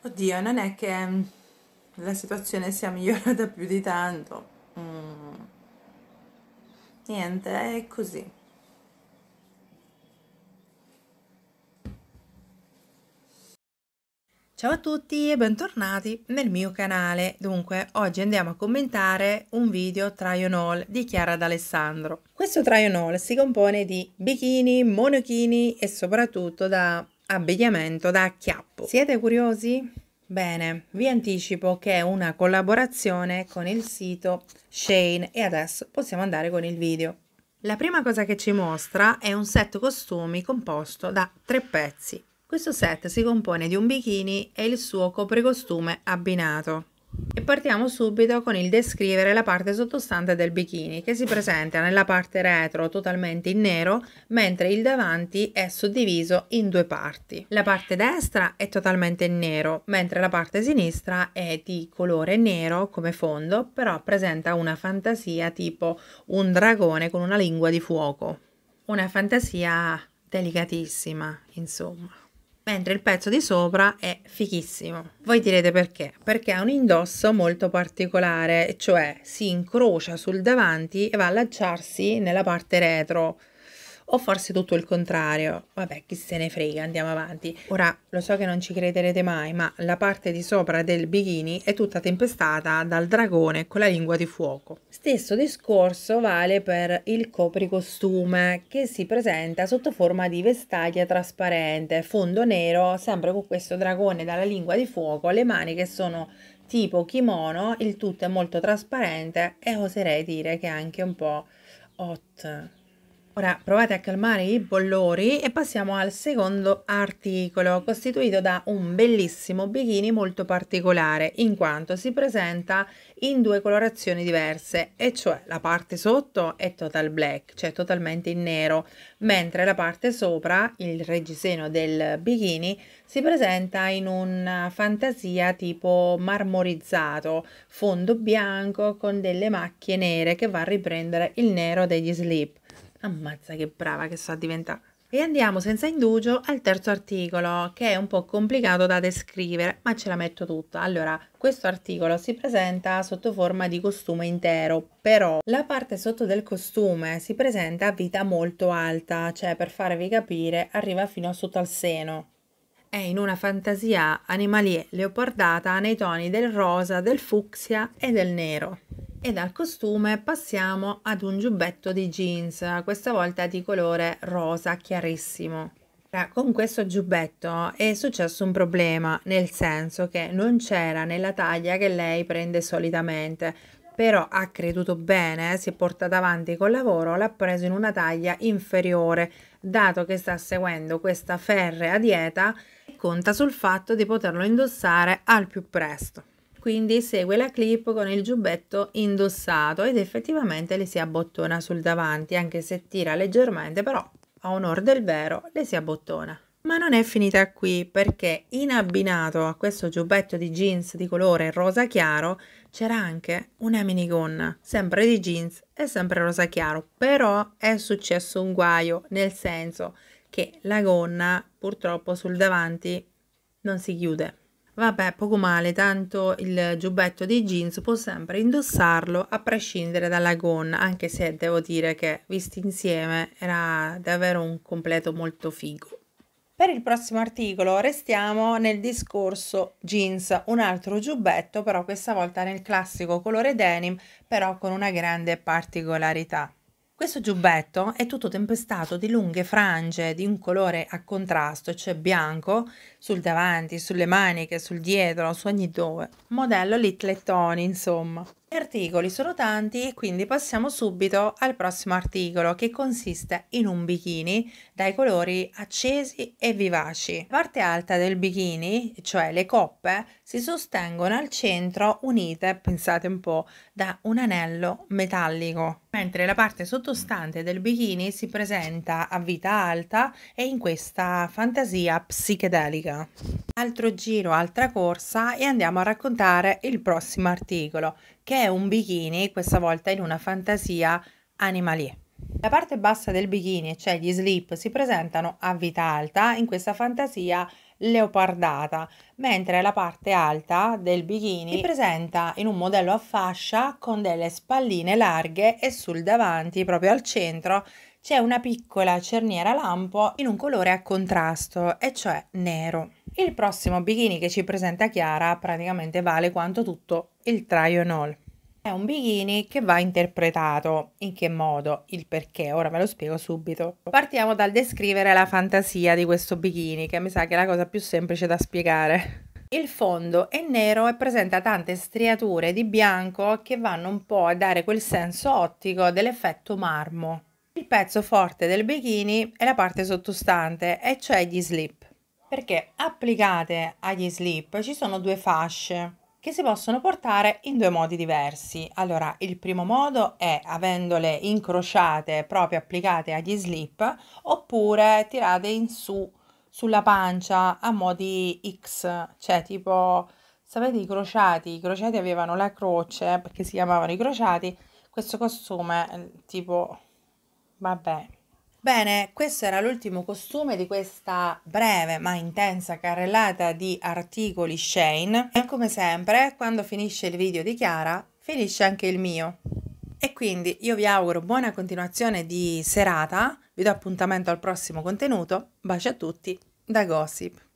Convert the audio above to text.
Oddio, non è che mm, la situazione sia migliorata più di tanto. Mm. Niente, è così. Ciao a tutti e bentornati nel mio canale. Dunque, oggi andiamo a commentare un video try on all di Chiara D'Alessandro. Questo try on all si compone di bikini, monochini e soprattutto da abbigliamento da acchiappo. Siete curiosi? Bene, vi anticipo che è una collaborazione con il sito Shane e adesso possiamo andare con il video. La prima cosa che ci mostra è un set costumi composto da tre pezzi. Questo set si compone di un bikini e il suo copricostume abbinato. E partiamo subito con il descrivere la parte sottostante del bikini che si presenta nella parte retro totalmente in nero mentre il davanti è suddiviso in due parti. La parte destra è totalmente in nero mentre la parte sinistra è di colore nero come fondo però presenta una fantasia tipo un dragone con una lingua di fuoco. Una fantasia delicatissima insomma mentre il pezzo di sopra è fichissimo. Voi direte perché? Perché ha un indosso molto particolare, cioè si incrocia sul davanti e va a allacciarsi nella parte retro o forse tutto il contrario. Vabbè, chi se ne frega, andiamo avanti. Ora, lo so che non ci crederete mai, ma la parte di sopra del bikini è tutta tempestata dal dragone con la lingua di fuoco. Stesso discorso vale per il copricostume, che si presenta sotto forma di vestaglia trasparente, fondo nero, sempre con questo dragone dalla lingua di fuoco, le maniche sono tipo kimono, il tutto è molto trasparente e oserei dire che è anche un po' hot Ora provate a calmare i bollori e passiamo al secondo articolo, costituito da un bellissimo bikini molto particolare, in quanto si presenta in due colorazioni diverse, e cioè la parte sotto è total black, cioè totalmente in nero, mentre la parte sopra, il reggiseno del bikini, si presenta in una eh, fantasia tipo marmorizzato, fondo bianco con delle macchie nere che va a riprendere il nero degli slip Ammazza che brava che sta diventando. E andiamo senza indugio al terzo articolo, che è un po' complicato da descrivere, ma ce la metto tutta. Allora, questo articolo si presenta sotto forma di costume intero, però la parte sotto del costume si presenta a vita molto alta, cioè per farvi capire arriva fino a sotto al seno è in una fantasia animalie leopardata nei toni del rosa, del fucsia e del nero. E dal costume passiamo ad un giubbetto di jeans, questa volta di colore rosa chiarissimo. Con questo giubbetto è successo un problema, nel senso che non c'era nella taglia che lei prende solitamente, però ha creduto bene, si è portata avanti col lavoro, l'ha preso in una taglia inferiore, dato che sta seguendo questa ferrea dieta conta sul fatto di poterlo indossare al più presto. Quindi segue la clip con il giubbetto indossato ed effettivamente le si abbottona sul davanti, anche se tira leggermente, però a onore del vero le si abbottona. Ma non è finita qui perché in abbinato a questo giubbetto di jeans di colore rosa chiaro c'era anche una minigonna, sempre di jeans e sempre rosa chiaro, però è successo un guaio, nel senso che la gonna purtroppo sul davanti non si chiude. Vabbè, poco male, tanto il giubbetto dei jeans può sempre indossarlo a prescindere dalla gonna, anche se devo dire che visti insieme era davvero un completo molto figo. Per il prossimo articolo restiamo nel discorso jeans, un altro giubbetto però questa volta nel classico colore denim però con una grande particolarità. Questo giubbetto è tutto tempestato di lunghe frange di un colore a contrasto, cioè bianco, sul davanti, sulle maniche, sul dietro, su ogni dove. Modello Little Tony, insomma. Gli articoli sono tanti e quindi passiamo subito al prossimo articolo che consiste in un bikini dai colori accesi e vivaci. La parte alta del bikini, cioè le coppe, si sostengono al centro unite, pensate un po', da un anello metallico mentre la parte sottostante del bikini si presenta a vita alta e in questa fantasia psichedelica. Altro giro, altra corsa e andiamo a raccontare il prossimo articolo, che è un bikini, questa volta in una fantasia animalier. La parte bassa del bikini, cioè gli slip, si presentano a vita alta in questa fantasia leopardata, mentre la parte alta del bikini si presenta in un modello a fascia con delle spalline larghe e sul davanti, proprio al centro, c'è una piccola cerniera lampo in un colore a contrasto, e cioè nero. Il prossimo bikini che ci presenta Chiara praticamente vale quanto tutto il try and all. È un bikini che va interpretato. In che modo? Il perché? Ora ve lo spiego subito. Partiamo dal descrivere la fantasia di questo bikini, che mi sa che è la cosa più semplice da spiegare. Il fondo è nero e presenta tante striature di bianco che vanno un po' a dare quel senso ottico dell'effetto marmo. Il pezzo forte del bikini è la parte sottostante, e cioè gli slip. Perché applicate agli slip ci sono due fasce che si possono portare in due modi diversi. Allora, il primo modo è avendole incrociate proprio applicate agli slip oppure tirate in su sulla pancia a modi X, cioè tipo sapete i crociati, i crociati avevano la croce eh, perché si chiamavano i crociati, questo costume eh, tipo vabbè, Bene, questo era l'ultimo costume di questa breve ma intensa carrellata di articoli Shane e come sempre quando finisce il video di Chiara finisce anche il mio. E quindi io vi auguro buona continuazione di serata, vi do appuntamento al prossimo contenuto, baci a tutti da Gossip.